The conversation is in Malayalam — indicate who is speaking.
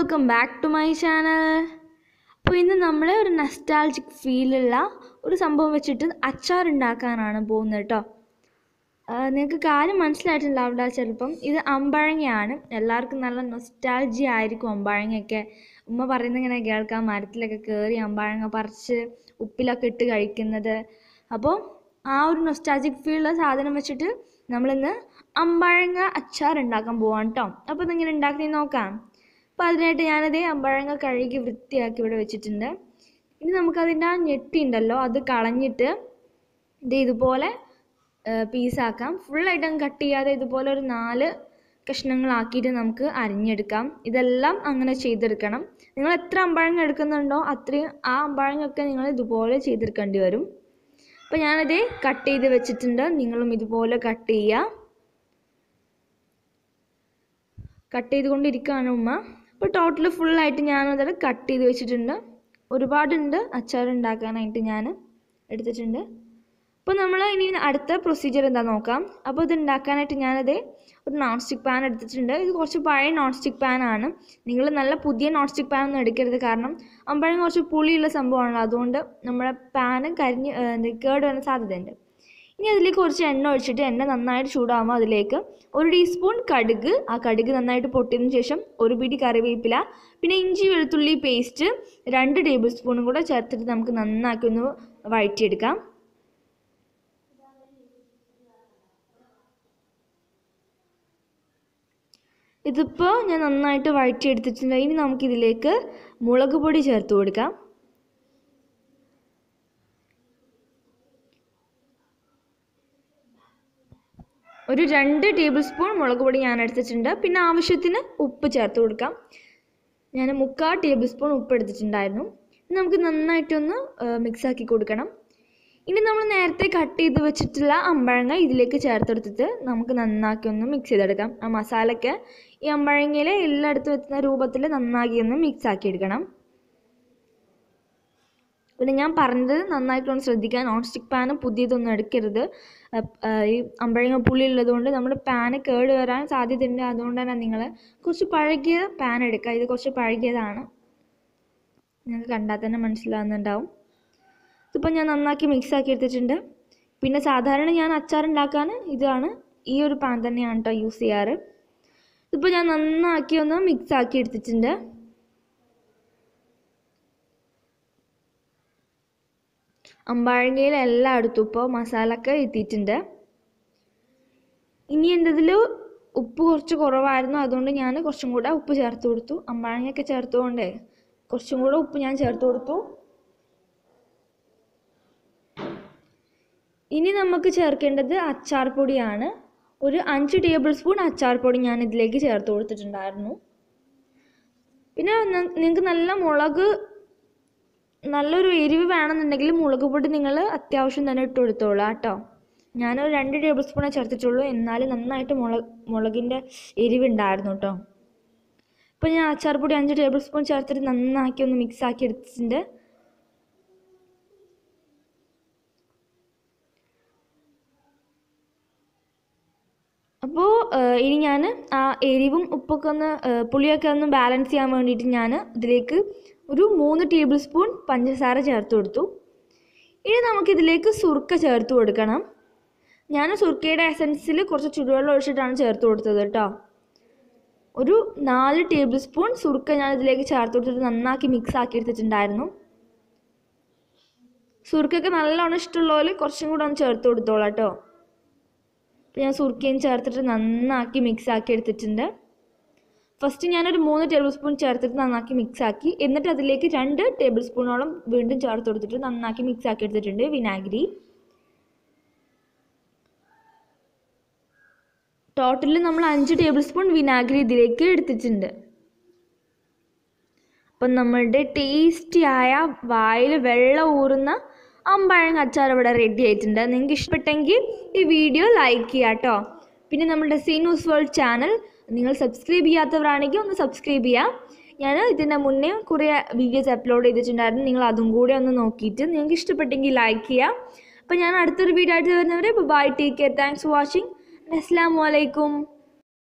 Speaker 1: welcome back to my channel അപ്പോൾ ഇന്ന് നമ്മൾ ഒരു നസ്റ്റാൾജിക് ഫീലുള്ള ഒരു സംഭവം വെച്ചിട്ട് അച്ചാർ ഉണ്ടാക്കാനാണ് പോകുന്നത് കേട്ടോ നിങ്ങൾക്ക് കാര്യം മനസ്സിലായിട്ടുണ്ടാവില്ല ചിലപ്പം ഇത് അമ്പഴങ്ങയാണ് എല്ലാവർക്കും നല്ല നൊസ്റ്റാൾജി ആയിരിക്കും അമ്പഴങ്ങയൊക്കെ ഉമ്മ പറയുന്നത് ഇങ്ങനെ കേൾക്കാം മരത്തിലൊക്കെ കയറി അമ്പഴങ്ങ പറിച്ച് ഉപ്പിലൊക്കെ ഇട്ട് കഴിക്കുന്നത് അപ്പോൾ ആ ഒരു നൊസ്റ്റാൾജിക് ഫീലുള്ള സാധനം വെച്ചിട്ട് നമ്മളിന്ന് അമ്പഴങ്ങ അച്ചാർ ഉണ്ടാക്കാൻ പോവാണ് കേട്ടോ അപ്പോൾ ഇതിങ്ങനെ ഉണ്ടാക്കി നോക്കാം അപ്പോൾ അതിനായിട്ട് ഞാനത് അമ്പഴങ്ങ കഴുകി വൃത്തിയാക്കി ഇവിടെ വെച്ചിട്ടുണ്ട് ഇനി നമുക്കതിൻ്റെ ആ ഞെട്ടി ഉണ്ടല്ലോ അത് കളഞ്ഞിട്ട് ഇത് ഇതുപോലെ പീസാക്കാം ഫുള്ളായിട്ട് അങ്ങ് കട്ട് ചെയ്യാതെ ഇതുപോലെ ഒരു നാല് കഷ്ണങ്ങളാക്കിയിട്ട് നമുക്ക് അരിഞ്ഞെടുക്കാം ഇതെല്ലാം അങ്ങനെ ചെയ്തെടുക്കണം നിങ്ങൾ എത്ര അമ്പഴങ്ങ എടുക്കുന്നുണ്ടോ അത്രയും ആ അമ്പഴങ്ങൊക്കെ നിങ്ങൾ ഇതുപോലെ ചെയ്തെടുക്കേണ്ടി വരും അപ്പോൾ ഞാനത് കട്ട് ചെയ്ത് വെച്ചിട്ടുണ്ട് നിങ്ങളും ഇതുപോലെ കട്ട് ചെയ്യുക കട്ട് ചെയ്തുകൊണ്ടിരിക്കുകയാണ് ഉമ്മ അപ്പോൾ ടോട്ടൽ ഫുള്ളായിട്ട് ഞാനത് കട്ട് ചെയ്ത് വെച്ചിട്ടുണ്ട് ഒരുപാടുണ്ട് അച്ചാർ ഉണ്ടാക്കാനായിട്ട് ഞാൻ എടുത്തിട്ടുണ്ട് അപ്പോൾ നമ്മൾ ഇനി അടുത്ത പ്രൊസീജിയർ എന്താ നോക്കാം അപ്പോൾ ഇത് ഉണ്ടാക്കാനായിട്ട് ഞാനത് ഒരു നോൺ സ്റ്റിക്ക് പാൻ എടുത്തിട്ടുണ്ട് ഇത് കുറച്ച് പഴയ നോൺ സ്റ്റിക്ക് പാനാണ് നിങ്ങൾ നല്ല പുതിയ നോൺ സ്റ്റിക്ക് പാൻ ഒന്നും എടുക്കരുത് കാരണം അമ്പഴം കുറച്ച് പുളിയുള്ള സംഭവമാണല്ലോ അതുകൊണ്ട് നമ്മുടെ പാന് കരിഞ്ഞ് കേട് വരാൻ സാധ്യതയുണ്ട് ഇനി അതിലേക്ക് കുറച്ച് എണ്ണ ഒഴിച്ചിട്ട് എണ്ണ നന്നായിട്ട് ചൂടാകുമ്പോൾ അതിലേക്ക് ഒരു ടീസ്പൂൺ കടുക് ആ കടുക് നന്നായിട്ട് പൊട്ടിയതിന് ശേഷം ഒരു പിടി കറിവേപ്പില പിന്നെ ഇഞ്ചി വെളുത്തുള്ളി പേസ്റ്റ് രണ്ട് ടേബിൾ സ്പൂണും കൂടെ ചേർത്തിട്ട് നമുക്ക് നന്നാക്കി ഒന്ന് വഴറ്റിയെടുക്കാം ഇതിപ്പോൾ ഞാൻ നന്നായിട്ട് വഴറ്റിയെടുത്തിട്ടുണ്ടെങ്കിൽ നമുക്കിതിലേക്ക് മുളക് പൊടി ചേർത്ത് കൊടുക്കാം ഒരു രണ്ട് ടേബിൾ സ്പൂൺ മുളക് പൊടി ഞാൻ എടുത്തിട്ടുണ്ട് പിന്നെ ആവശ്യത്തിന് ഉപ്പ് ചേർത്ത് കൊടുക്കാം ഞാൻ മുക്കാൽ ടേബിൾ സ്പൂൺ ഉപ്പ് എടുത്തിട്ടുണ്ടായിരുന്നു നമുക്ക് നന്നായിട്ടൊന്ന് മിക്സാക്കി കൊടുക്കണം ഇനി നമ്മൾ നേരത്തെ കട്ട് ചെയ്ത് വെച്ചിട്ടുള്ള അമ്പഴങ്ങ ഇതിലേക്ക് ചേർത്തെടുത്തിട്ട് നമുക്ക് നന്നാക്കി ഒന്ന് മിക്സ് ചെയ്തെടുക്കാം ആ മസാലയ്ക്ക് ഈ അമ്പഴങ്ങയിൽ എല്ലായിടത്തും എത്തുന്ന രൂപത്തിൽ നന്നാക്കി ഒന്ന് മിക്സാക്കി എടുക്കണം പിന്നെ ഞാൻ പറഞ്ഞത് നന്നായിട്ടൊന്ന് ശ്രദ്ധിക്കുക നോൺ സ്റ്റിക്ക് പാന് പുതിയതൊന്നും എടുക്കരുത് ഈ അമ്പഴങ്ങ പുളി ഉള്ളതുകൊണ്ട് നമ്മുടെ പാന് കേട് വരാൻ സാധ്യതയുണ്ട് അതുകൊണ്ട് തന്നെ നിങ്ങൾ കുറച്ച് പഴകിയ പാൻ എടുക്കുക ഇത് കുറച്ച് പഴകിയതാണ് നിങ്ങൾക്ക് കണ്ടാൽ തന്നെ മനസ്സിലാകുന്നുണ്ടാവും ഇതിപ്പോൾ ഞാൻ നന്നാക്കി മിക്സ് ആക്കി എടുത്തിട്ടുണ്ട് പിന്നെ സാധാരണ ഞാൻ അച്ചാർ ഉണ്ടാക്കാൻ ഇതാണ് ഈ ഒരു പാൻ തന്നെയാണ് കേട്ടോ യൂസ് ചെയ്യാറ് ഇതിപ്പോൾ ഞാൻ നന്നാക്കി ഒന്ന് മിക്സ് ആക്കി എടുത്തിട്ടുണ്ട് എല്ലാം എല്ലായിടത്തും ഇപ്പോൾ മസാലയൊക്കെ എത്തിയിട്ടുണ്ട് ഇനി എന്തതിൽ ഉപ്പ് കുറച്ച് കുറവായിരുന്നു അതുകൊണ്ട് ഞാൻ കുറച്ചും കൂടെ ഉപ്പ് ചേർത്ത് കൊടുത്തു അമ്പാഴങ്ങയൊക്കെ ചേർത്തുകൊണ്ട് കുറച്ചും കൂടെ ഉപ്പ് ഞാൻ ചേർത്ത് കൊടുത്തു ഇനി നമുക്ക് ചേർക്കേണ്ടത് അച്ചാർ പൊടിയാണ് ഒരു അഞ്ച് ടേബിൾ സ്പൂൺ അച്ചാർ പൊടി ഞാൻ ഇതിലേക്ക് ചേർത്ത് കൊടുത്തിട്ടുണ്ടായിരുന്നു പിന്നെ നിങ്ങൾക്ക് നല്ല മുളക് നല്ലൊരു എരിവ് വേണമെന്നുണ്ടെങ്കിൽ മുളക് പൊടി നിങ്ങൾ അത്യാവശ്യം തന്നെ ഇട്ട് കൊടുത്തോളൂ കേട്ടോ ഞാനൊരു രണ്ട് ടേബിൾ സ്പൂണേ ചേർത്തിട്ടുള്ളൂ എന്നാലും നന്നായിട്ട് മുളക് മുളകിൻ്റെ എരിവുണ്ടായിരുന്നു കേട്ടോ ഇപ്പോൾ ഞാൻ അച്ചാർ പൊടി അഞ്ച് ടേബിൾ സ്പൂൺ ചേർത്തിട്ട് നന്നാക്കി ഒന്ന് മിക്സ് ആക്കി എടുത്തിട്ടുണ്ട് അപ്പോൾ ഇനി ഞാൻ ആ എരിവും ഉപ്പൊക്കെ ഒന്ന് പുളിയൊക്കെ ഒന്ന് ബാലൻസ് ചെയ്യാൻ വേണ്ടിയിട്ട് ഞാൻ ഇതിലേക്ക് ഒരു മൂന്ന് ടേബിൾ സ്പൂൺ പഞ്ചസാര ചേർത്ത് കൊടുത്തു ഇനി നമുക്കിതിലേക്ക് സുർക്ക ചേർത്ത് കൊടുക്കണം ഞാൻ സുർക്കയുടെ എസൻസിൽ കുറച്ച് ചുടുവെള്ളം ഒഴിച്ചിട്ടാണ് ചേർത്ത് കൊടുത്തത് കേട്ടോ ഒരു നാല് ടേബിൾ സ്പൂൺ സുർക്ക ഞാൻ ഇതിലേക്ക് ചേർത്ത് കൊടുത്തിട്ട് നന്നാക്കി മിക്സ് ആക്കി എടുത്തിട്ടുണ്ടായിരുന്നു സുർക്കൊക്കെ നല്ലോണം ഇഷ്ടമുള്ളവർ കുറച്ചും കൂടെ ഒന്ന് ചേർത്ത് കൊടുത്തോളാം കേട്ടോ ഞാൻ സുർക്കയും ചേർത്തിട്ട് നന്നാക്കി മിക്സ് ആക്കി എടുത്തിട്ടുണ്ട് ഫസ്റ്റ് ഞാനൊരു മൂന്ന് ടേബിൾ സ്പൂൺ ചേർത്തിട്ട് നന്നാക്കി മിക്സ് ആക്കി എന്നിട്ട് അതിലേക്ക് രണ്ട് ടേബിൾ സ്പൂണോളം വീണ്ടും ചേർത്ത് കൊടുത്തിട്ട് നന്നാക്കി മിക്സ് ആക്കി എടുത്തിട്ടുണ്ട് വിനാഗിരി ടോട്ടലിൽ നമ്മൾ അഞ്ച് ടേബിൾ സ്പൂൺ വിനാഗിരി ഇതിലേക്ക് എടുത്തിട്ടുണ്ട് അപ്പം നമ്മളുടെ ആയ വായിൽ വെള്ളം ഊറുന്ന അമ്പഴം അച്ചാർ ഇവിടെ റെഡി ആയിട്ടുണ്ട് നിങ്ങൾക്ക് ഇഷ്ടപ്പെട്ടെങ്കിൽ ഈ വീഡിയോ ലൈക്ക് ചെയ്യാം കേട്ടോ പിന്നെ നമ്മുടെ സീനൂസ് വേൾഡ് ചാനൽ നിങ്ങൾ സബ്സ്ക്രൈബ് ചെയ്യാത്തവരാണെങ്കിൽ ഒന്ന് സബ്സ്ക്രൈബ് ചെയ്യാം ഞാൻ ഇതിൻ്റെ മുന്നേ കുറേ വീഡിയോസ് അപ്ലോഡ് ചെയ്തിട്ടുണ്ടായിരുന്നു നിങ്ങൾ അതും കൂടെ ഒന്ന് നോക്കിയിട്ട് നിങ്ങൾക്ക് ഇഷ്ടപ്പെട്ടെങ്കിൽ ലൈക്ക് ചെയ്യാം അപ്പോൾ ഞാൻ അടുത്തൊരു വീഡിയോ ആയിട്ട് വരുന്നവരെ bye take care thanks for watching അസ്സാം വലൈക്കും